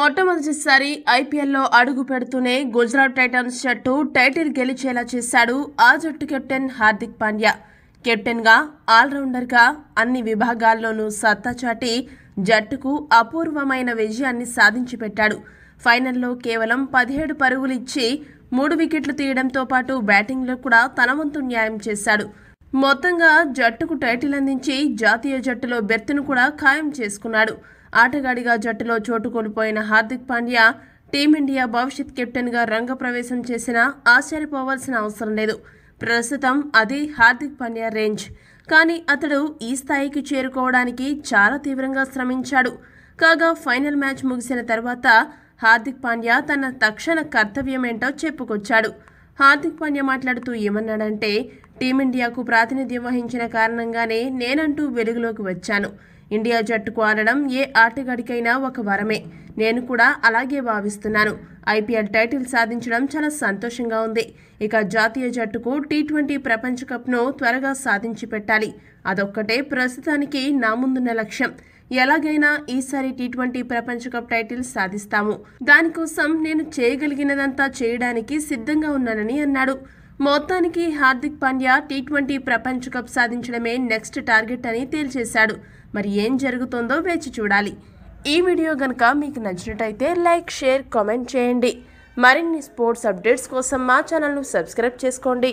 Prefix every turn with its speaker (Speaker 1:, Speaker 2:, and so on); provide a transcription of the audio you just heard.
Speaker 1: మొట్టమొదటిసారి ఐపీఎల్లో అడుగు పెడుతూనే గుజరాత్ టైటన్స్ జట్టు టైటిల్ గెలిచేలా చేశాడు ఆ జట్టు కెప్టెన్ హార్దిక్ పాండ్యా కెప్టెన్గా ఆల్రౌండర్గా అన్ని విభాగాల్లోనూ సత్తా చాటి జట్టుకు అపూర్వమైన విజయాన్ని సాధించి పెట్టాడు ఫైనల్లో కేవలం పదిహేడు పరుగులిచ్చి మూడు వికెట్లు తీయడంతో పాటు బ్యాటింగ్లో కూడా తనవంతు న్యాయం చేశాడు మొత్తంగా జట్టుకు టైటిల్ అందించి జాతీయ జట్టులో బెర్త్ను కూడా ఖాయం చేసుకున్నాడు ఆటగాడిగా జట్టులో చోటు కోల్పోయిన హార్దిక్ పాండ్యా టీమిండియా భవిష్యత్ కెప్టెన్గా రంగప్రవేశం చేసినా ఆశ్చర్యపోవాల్సిన అవసరం లేదు ప్రస్తుతం అది హార్దిక్ పాండ్యా రేంజ్ కానీ అతడు ఈ స్థాయికి చేరుకోవడానికి చాలా తీవ్రంగా శ్రమించాడు కాగా ఫైనల్ మ్యాచ్ ముగిసిన తర్వాత హార్దిక్ పాండ్యా తన తక్షణ కర్తవ్యమేంటో చెప్పుకొచ్చాడు హార్దిక్ పాండ్యా మాట్లాడుతూ ఏమన్నాడంటే టీమిండియాకు ప్రాతినిధ్యం వహించిన కారణంగానే నేనంటూ వెలుగులోకి వచ్చాను ఇండియా జట్టుకు ఆడడం ఏ ఆటగాడికైనా ఒక వరమే నేను కూడా అలాగే భావిస్తున్నాను ఐపీఎల్ టైటిల్ సాధించడం చాలా సంతోషంగా ఉంది ఇక జాతీయ జట్టుకు టీ ట్వంటీ ప్రపంచ కప్ను త్వరగా సాధించి పెట్టాలి అదొక్కటే ప్రస్తుతానికి నా ముందున్న లక్ష్యం ఎలాగైనా ఈసారి టీ ట్వంటీ ప్రపంచ కప్ టైటిల్ సాధిస్తాము దానికోసం నేను చేయగలిగినదంతా చేయడానికి సిద్ధంగా ఉన్నానని అన్నాడు మొత్తానికి హార్దిక్ పాండ్యా టీ ట్వంటీ ప్రపంచ కప్ సాధించడమే నెక్స్ట్ టార్గెట్ అని తేల్చేశాడు మరి ఏం జరుగుతుందో వేచి చూడాలి ఈ వీడియో గనక మీకు నచ్చినట్టయితే లైక్ షేర్ కామెంట్ చేయండి మరిన్ని స్పోర్ట్స్ అప్డేట్స్ కోసం మా ఛానల్ను సబ్స్క్రైబ్ చేసుకోండి